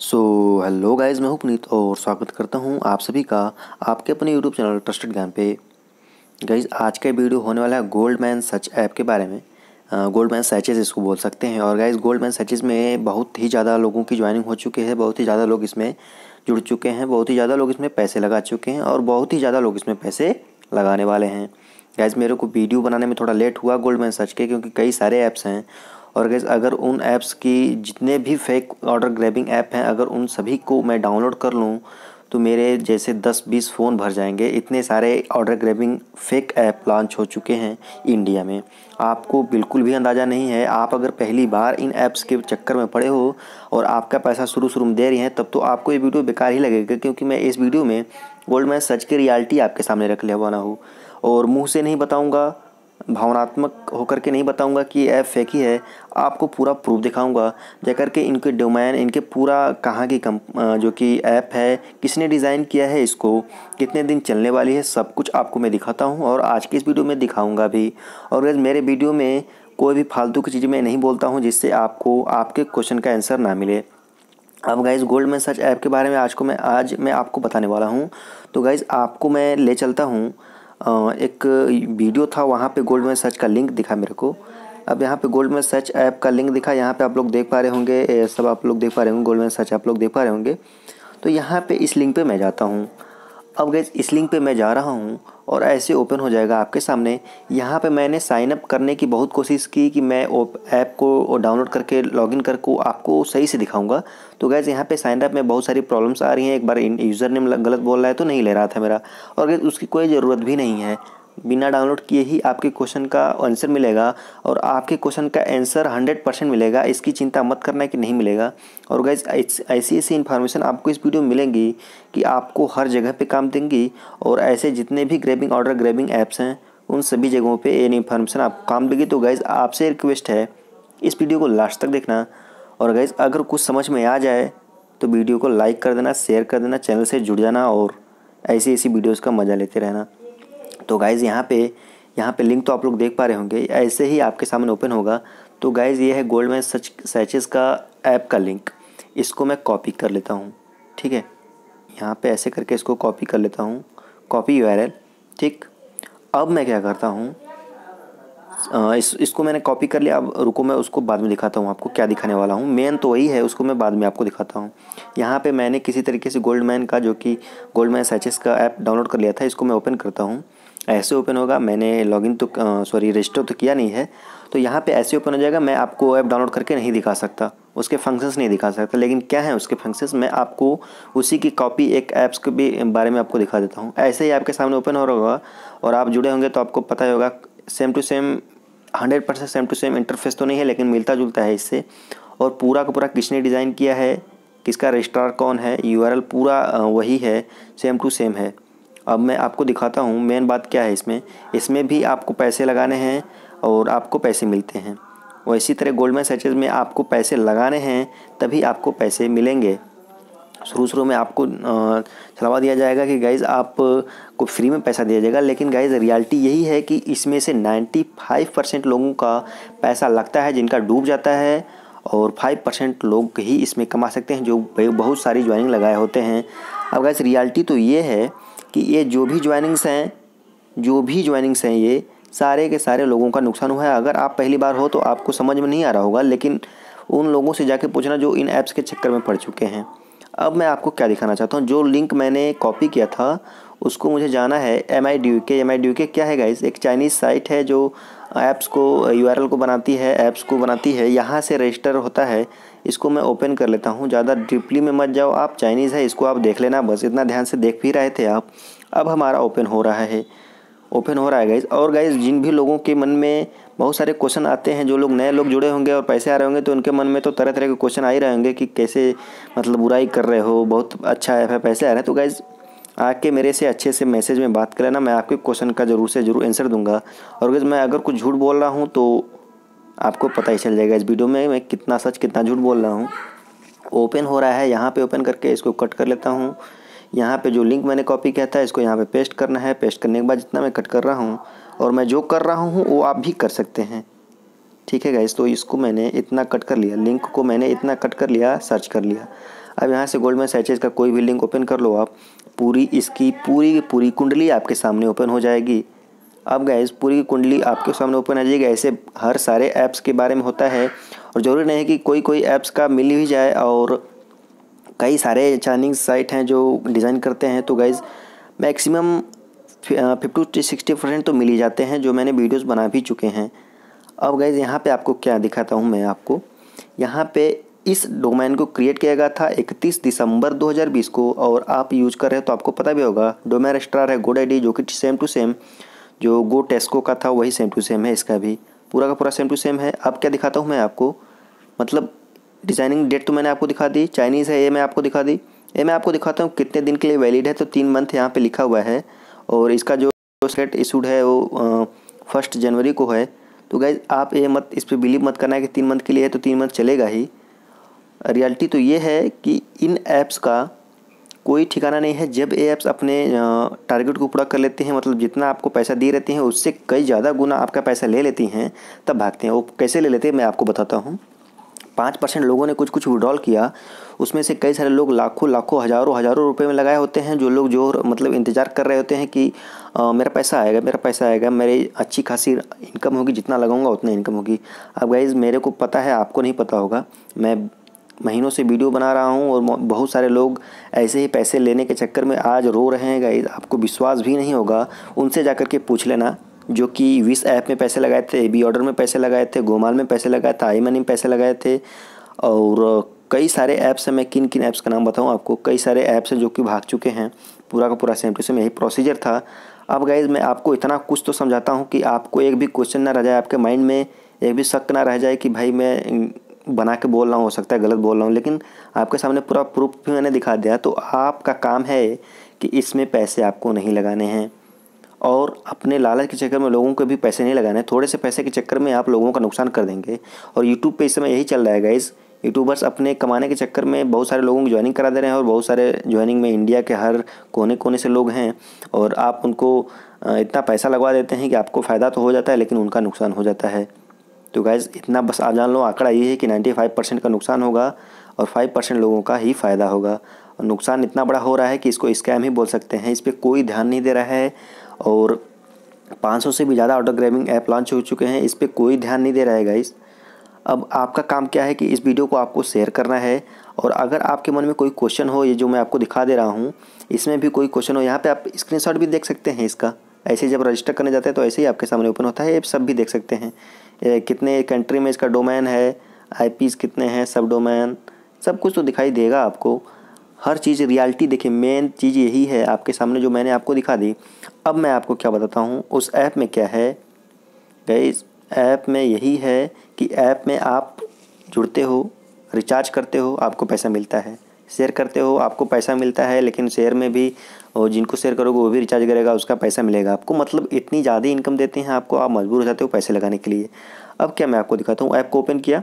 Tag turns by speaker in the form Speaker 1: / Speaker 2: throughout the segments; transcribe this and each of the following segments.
Speaker 1: so hello guys मैं हूं पुनीत और स्वागत करता हूं आप सभी का आपके अपने यूट्यूब चैनल ट्रस्टेड ज्ञान पे गाइज आज का वीडियो होने वाला है गोल्ड मैन सच ऐप के बारे में गोल्ड मैन सैचेज इसको बोल सकते हैं और गाइज गोल्ड मैन सैचेज में बहुत ही ज़्यादा लोगों की ज्वाइनिंग हो चुकी है बहुत ही ज़्यादा लोग इसमें जुड़ चुके हैं बहुत ही ज़्यादा लोग इसमें पैसे लगा चुके हैं और बहुत ही ज़्यादा लोग इसमें पैसे लगाने वाले हैं गाइज मेरे को वीडियो बनाने में थोड़ा लेट हुआ गोल्ड मैन सच के क्योंकि कई सारे ऐप्स हैं और गैस अगर उन ऐप्स की जितने भी फेक ऑर्डर ग्रैबिंग ऐप हैं अगर उन सभी को मैं डाउनलोड कर लूँ तो मेरे जैसे 10-20 फ़ोन भर जाएंगे इतने सारे order grabbing fake app launch हो चुके हैं इंडिया में आपको बिल्कुल भी अंदाज़ा नहीं है आप अगर पहली बार इन ऐप्स के चक्कर में पड़े हो और आपका पैसा शुरू शुरू में दे रही हैं तब तो आपको ये वीडियो बेकार ही लगेगा क्योंकि मैं इस वीडियो में गोल्ड मैन सच की रियालिटी आपके सामने रख लिया हुआ ना हो और मुँह से नहीं बताऊँगा भावनात्मक होकर के नहीं बताऊंगा कि ऐप फेक ही है आपको पूरा प्रूफ दिखाऊंगा जाकर के इनके डोमैन इनके पूरा कहाँ की कम जो कि ऐप है किसने डिज़ाइन किया है इसको कितने दिन चलने वाली है सब कुछ आपको मैं दिखाता हूँ और आज की इस वीडियो में दिखाऊंगा भी और मेरे वीडियो में कोई भी फालतू की चीज़ मैं नहीं बोलता हूँ जिससे आपको आपके क्वेश्चन का आंसर ना मिले अब गाइज गोल्ड मैन सर्च ऐप के बारे में आज को मैं आज मैं आपको बताने वाला हूँ तो गाइज़ आपको मैं ले चलता हूँ एक वीडियो था वहाँ पे गोल्ड में सर्च का लिंक दिखा मेरे को अब यहाँ पे गोल्ड में सर्च ऐप का लिंक दिखा यहाँ पे आप लोग देख पा रहे होंगे सब आप लोग देख पा रहे होंगे गोल्ड में सर्च आप लोग देख पा रहे होंगे तो यहाँ पे इस लिंक पे मैं जाता हूँ अब गैस इस लिंक पे मैं जा रहा हूँ और ऐसे ओपन हो जाएगा आपके सामने यहाँ पे मैंने साइन अप करने की बहुत कोशिश की कि मैं ऐप को डाउनलोड करके लॉगिन करके आपको सही से दिखाऊंगा तो गैस यहाँ पे साइन अप में बहुत सारी प्रॉब्लम्स आ रही हैं एक बार यूज़र नेम गलत बोल रहा है तो नहीं ले रहा था मेरा और गैस उसकी कोई ज़रूरत भी नहीं है बिना डाउनलोड किए ही आपके क्वेश्चन का आंसर मिलेगा और आपके क्वेश्चन का आंसर हंड्रेड परसेंट मिलेगा इसकी चिंता मत करना कि नहीं मिलेगा और गैस ऐसी ऐसी इन्फॉर्मेशन आपको इस वीडियो में मिलेंगी कि आपको हर जगह पे काम देंगी और ऐसे जितने भी ग्रेबिंग ऑर्डर ग्रेबिंग ऐप्स हैं उन सभी जगहों पर ये इन्फॉर्मेशन आपको काम देगी तो गैज़ आपसे रिक्वेस्ट है इस वीडियो को लास्ट तक देखना और गैज़ अगर कुछ समझ में आ जाए तो वीडियो को लाइक कर देना शेयर कर देना चैनल से जुड़ जाना और ऐसी ऐसी वीडियोज़ का मज़ा लेते रहना तो गाइज़ यहाँ पे यहाँ पे लिंक तो आप लोग देख पा रहे होंगे ऐसे ही आपके सामने ओपन होगा तो गाइज़ ये है गोल्ड मैन सच सैचेस का ऐप का लिंक इसको मैं कॉपी कर लेता हूँ ठीक है यहाँ पे ऐसे करके इसको कॉपी कर लेता हूँ कॉपी यू ठीक अब मैं क्या करता हूँ इस इसको मैंने कॉपी कर लिया अब रुको मैं उसको बाद में दिखाता हूँ आपको क्या दिखाने वाला हूँ मेन तो वही है उसको मैं बाद में आपको दिखाता हूँ यहाँ पे मैंने किसी तरीके से गोल्ड मैन का जो कि गोल्ड मैन सैचेस का ऐप डाउनलोड कर लिया था इसको मैं ओपन करता हूँ ऐसे ओपन होगा मैंने लॉगिन तो सॉरी रजिस्टर तो किया नहीं है तो यहाँ पे ऐसे ओपन हो जाएगा मैं आपको ऐप डाउनलोड करके नहीं दिखा सकता उसके फंक्शंस नहीं दिखा सकता लेकिन क्या है उसके फंक्शंस मैं आपको उसी की कॉपी एक ऐप्स के भी बारे में आपको दिखा देता हूँ ऐसे ही आपके सामने ओपन हो रहा होगा और आप जुड़े होंगे तो आपको पता ही होगा same to same hundred percent same to same interface तो नहीं है लेकिन मिलता जुलता है इससे और पूरा का पूरा किसने डिज़ाइन किया है किसका रजिस्ट्रार कौन है यू पूरा वही है सेम टू सेम है अब मैं आपको दिखाता हूँ मेन बात क्या है इसमें इसमें भी आपको पैसे लगाने हैं और आपको पैसे मिलते हैं और इसी तरह गोल्डमैन सैचेज में आपको पैसे लगाने हैं तभी आपको पैसे मिलेंगे शुरू शुरू में आपको चलावा दिया जाएगा कि गाइज़ आप को फ्री में पैसा दिया जाएगा लेकिन गाइज़ रियलिटी यही है कि इसमें से 95 परसेंट लोगों का पैसा लगता है जिनका डूब जाता है और 5 परसेंट लोग ही इसमें कमा सकते हैं जो बहुत सारी ज्वाइनिंग लगाए होते हैं अब गाइज रियलिटी तो ये है कि ये जो भी ज्वाइनिंग्स हैं जो भी ज्वाइनिंग्स हैं ये सारे के सारे लोगों का नुकसान हुआ है अगर आप पहली बार हो तो आपको समझ में नहीं आ रहा होगा लेकिन उन लोगों से जाके पूछना जो इन ऐप्स के चक्कर में पड़ चुके हैं अब मैं आपको क्या दिखाना चाहता हूँ जो लिंक मैंने कॉपी किया था उसको मुझे जाना है एम आई डी के एम आई डी के क्या है गाइज एक चाइनीज़ साइट है जो ऐप्स को यू को बनाती है ऐप्स को बनाती है यहाँ से रजिस्टर होता है इसको मैं ओपन कर लेता हूँ ज़्यादा डीपली में मत जाओ आप चाइनीज़ है इसको आप देख लेना बस इतना ध्यान से देख भी रहे थे आप अब हमारा ओपन हो रहा है ओपन हो रहा है गाइज और गाइज जिन भी लोगों के मन में बहुत सारे क्वेश्चन आते हैं जो लोग नए लोग जुड़े होंगे और पैसे आ रहे होंगे तो उनके मन में तो तरह तरह के क्वेश्चन आ ही रहे होंगे कि कैसे मतलब बुराई कर रहे हो बहुत अच्छा ऐप है पैसे आ रहे हैं तो गाइज़ आके मेरे से अच्छे से मैसेज में बात करें ना मैं आपके क्वेश्चन का ज़रूर से ज़रूर आंसर दूंगा और अगर मैं अगर कुछ झूठ बोल रहा हूँ तो आपको पता ही चल जाएगा इस वीडियो में मैं कितना सच कितना झूठ बोल रहा हूँ ओपन हो रहा है यहाँ पे ओपन करके इसको कट कर लेता हूँ यहाँ पे जो लिंक मैंने कॉपी किया था इसको यहाँ पे पेस्ट करना है पेस्ट करने के बाद जितना मैं कट कर रहा हूँ और मैं जो कर रहा हूँ वो आप भी कर सकते हैं ठीक है गाइज तो इसको मैंने इतना कट कर लिया लिंक को मैंने इतना कट कर लिया सर्च कर लिया अब यहाँ से गोल्डमैन सैचेज का कोई भी लिंक ओपन कर लो आप पूरी इसकी पूरी पूरी कुंडली आपके सामने ओपन हो जाएगी अब गाइज़ पूरी कुंडली आपके सामने ओपन आ जाएगी ऐसे हर सारे ऐप्स के बारे में होता है और ज़रूरी नहीं है कि कोई कोई ऐप्स का मिल ही जाए और कई सारे चाइनिंग साइट हैं जो डिज़ाइन करते हैं तो guys maximum fifty to sixty percent तो मिल ही जाते हैं जो मैंने वीडियोस बना भी चुके हैं अब गाइज यहाँ पे आपको क्या दिखाता हूँ मैं आपको यहाँ पे इस डोमेन को क्रिएट किया गया था 31 दिसंबर 2020 को और आप यूज कर रहे हो तो आपको पता भी होगा डोमेन रजिस्ट्रार है गोड आई जो कि सेम टू सेम जो गो टेस्को का था वही सेम टू सेम है इसका भी पूरा का पूरा सेम टू सेम है अब क्या दिखाता हूँ मैं आपको मतलब डिज़ाइनिंग डेट तो मैंने आपको दिखा दी चाइनीज़ है ये मैं आपको दिखा दी ये मैं आपको दिखाता हूँ कितने दिन के लिए वैलिड है तो तीन मंथ यहाँ पे लिखा हुआ है और इसका जो सेट इशूड है वो फर्स्ट जनवरी को है तो गाइज आप ये मत इस पर बिलीव मत करना है कि तीन मंथ के लिए है तो तीन मंथ चलेगा ही रियलिटी तो ये है कि इन ऐप्स का कोई ठिकाना नहीं है जब ये ऐप्स अपने टारगेट को पूरा कर लेते हैं मतलब जितना आपको पैसा दे रहती हैं उससे कई ज़्यादा गुना आपका पैसा ले लेती हैं तब भागते हैं वो कैसे ले लेते हैं मैं आपको बताता हूँ पाँच परसेंट लोगों ने कुछ कुछ विड्रॉल किया उसमें से कई सारे लोग लाखों लाखों हज़ारों हज़ारों रुपए में लगाए होते हैं जो लोग जो मतलब इंतज़ार कर रहे होते हैं कि आ, मेरा पैसा आएगा मेरा पैसा आएगा मेरी अच्छी खासी इनकम होगी जितना लगाऊंगा उतना इनकम होगी अब गाइज़ मेरे को पता है आपको नहीं पता होगा मैं महीनों से वीडियो बना रहा हूँ और बहुत सारे लोग ऐसे ही पैसे लेने के चक्कर में आज रो रहे हैं गाइज आपको विश्वास भी नहीं होगा उनसे जा के पूछ लेना जो कि विस ऐप में पैसे लगाए थे ए बी ऑर्डर में पैसे लगाए थे गोमाल में पैसे लगाए थे आई मनी में पैसे लगाए थे और कई सारे ऐप्स हैं मैं किन किन ऐप्स का नाम बताऊं आपको कई सारे ऐप्स हैं जो कि भाग चुके हैं पूरा का पूरा सेम टू सेम यही प्रोसीजर था अब गाइज मैं आपको इतना कुछ तो समझाता हूँ कि आपको एक भी क्वेश्चन ना रह जाए आपके माइंड में एक भी शक ना रह जाए कि भाई मैं बना के बोल रहा हूँ हो सकता है गलत बोल रहा हूँ लेकिन आपके सामने पूरा प्रूफ भी मैंने दिखा दिया तो आपका काम है कि इसमें पैसे आपको नहीं लगाने हैं और अपने लालच के चक्कर में लोगों को भी पैसे नहीं लगाने थोड़े से पैसे के चक्कर में आप लोगों का नुकसान कर देंगे और यूट्यूब पे इस समय यही चल रहा है गाइज़ यूट्यूबर्स अपने कमाने के चक्कर में बहुत सारे लोगों की ज्वाइनिंग करा दे रहे हैं और बहुत सारे ज्वाइनिंग में इंडिया के हर कोने कोने से लोग हैं और आप उनको इतना पैसा लगवा देते हैं कि आपको फ़ायदा तो हो जाता है लेकिन उनका नुकसान हो जाता है तो गाइज़ इतना बस आप जान लो आंकड़ा ये है कि फाइव परसेंट का नुकसान होगा और फाइव परसेंट लोगों का ही फ़ायदा होगा नुकसान इतना बड़ा हो रहा है कि इसको स्कैम ही बोल सकते हैं इस पर कोई ध्यान नहीं दे रहा है और 500 से भी ज़्यादा ऑटो ऐप लॉन्च हो चुके हैं इस पर कोई ध्यान नहीं दे रहा है गाइस अब आपका काम क्या है कि इस वीडियो को आपको शेयर करना है और अगर आपके मन में कोई क्वेश्चन हो ये जो मैं आपको दिखा दे रहा हूँ इसमें भी कोई क्वेश्चन हो यहाँ पे आप स्क्रीनशॉट भी देख सकते हैं इसका ऐसे जब रजिस्टर करने जाते हैं तो ऐसे ही आपके सामने ओपन होता है ये सब भी देख सकते हैं कितने कंट्री में इसका डोमेन है आई कितने हैं सब डोमेन सब कुछ तो दिखाई देगा आपको हर चीज़ रियलिटी देखिए मेन चीज़ यही है आपके सामने जो मैंने आपको दिखा दी अब मैं आपको क्या बताता हूँ उस ऐप में क्या है गई ऐप में यही है कि ऐप में आप जुड़ते हो रिचार्ज करते हो आपको पैसा मिलता है शेयर करते हो आपको पैसा मिलता है लेकिन शेयर में भी और जिनको शेयर करोगे वो भी रिचार्ज करेगा उसका पैसा मिलेगा आपको मतलब इतनी ज़्यादा इनकम देते हैं आपको आप मजबूर हो जाते हो पैसे लगाने के लिए अब क्या मैं आपको दिखाता हूँ ऐप को ओपन किया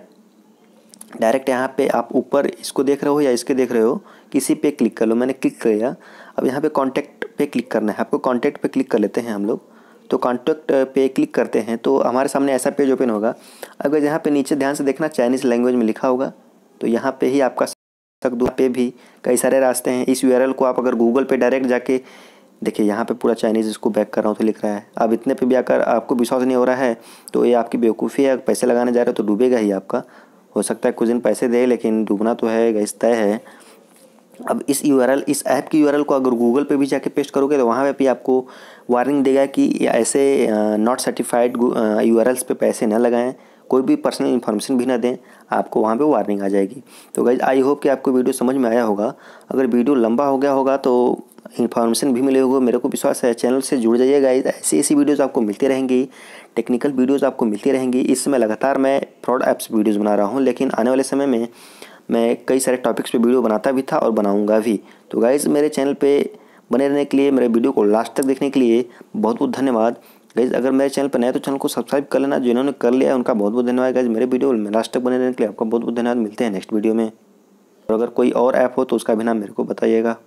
Speaker 1: डायरेक्ट यहाँ पे आप ऊपर इसको देख रहे हो या इसके देख रहे हो किसी पे क्लिक कर लो मैंने क्लिक कर लिया अब यहाँ पे कॉन्टैक्ट पे क्लिक करना है आपको कॉन्टैक्ट पे क्लिक कर लेते हैं हम लोग तो कॉन्टैक्ट पे क्लिक करते हैं तो हमारे सामने ऐसा पेज ओपन होगा अगर यहाँ पे नीचे ध्यान से देखना चाइनीज़ लैंग्वेज में लिखा होगा तो यहाँ पे ही आपका तक पे भी कई सारे रास्ते हैं इस यू को आप अगर गूगल पे डायरेक्ट जाके देखिए यहाँ पे पूरा चाइनीज़ इसको बैक कर रहा हूँ तो लिख रहा है अब इतने पे भी आकर आपको विश्वास नहीं हो रहा है तो ये आपकी बेवकूफ़ी है पैसे लगाने जा रहे हो तो डूबेगा ही आपका हो सकता है कुछ दिन पैसे दे लेकिन डूबना तो है गैस तय है अब इस यू इस ऐप की यू को अगर गूगल पे भी जाके पेस्ट करोगे तो वहाँ पे भी आपको वार्निंग देगा कि ऐसे नॉट सर्टिफाइड यू आर पे पैसे ना लगाएं कोई भी पर्सनल इन्फॉर्मेशन भी ना दें आपको वहाँ पे वार्निंग आ जाएगी तो गाइज आई होप कि आपको वीडियो समझ में आया होगा अगर वीडियो लंबा हो गया होगा तो इन्फॉर्मेशन भी मिले होगा मेरे को विश्वास है चैनल से जुड़ जाइए गाइज ऐसी ऐसी वीडियोज़ आपको मिलती रहेंगी टेक्निकल वीडियोज़ आपको मिलती रहेंगी इस समय लगातार मैं फ्रॉड ऐप्स वीडियोज़ बना रहा हूँ लेकिन आने वाले समय में मैं कई सारे टॉपिक्स पर वीडियो बनाता भी था और बनाऊँगा भी तो गाइज़ मेरे चैनल पर बने रहने के लिए मेरे वीडियो को लास्ट तक देखने के लिए बहुत बहुत धन्यवाद गाइज अगर मेरे चैनल पर नए तो चैनल को सब्सक्राइब कर लेना जिन्होंने कर लिया है उनका बहुत बहुत धन्यवाद गाइज मेरे वीडियो में लास्ट तक बने रहने के लिए आपका बहुत बहुत धन्यवाद मिलते हैं नेक्स्ट वीडियो में और अगर कोई और ऐप हो तो उसका भी नाम मेरे को बताइएगा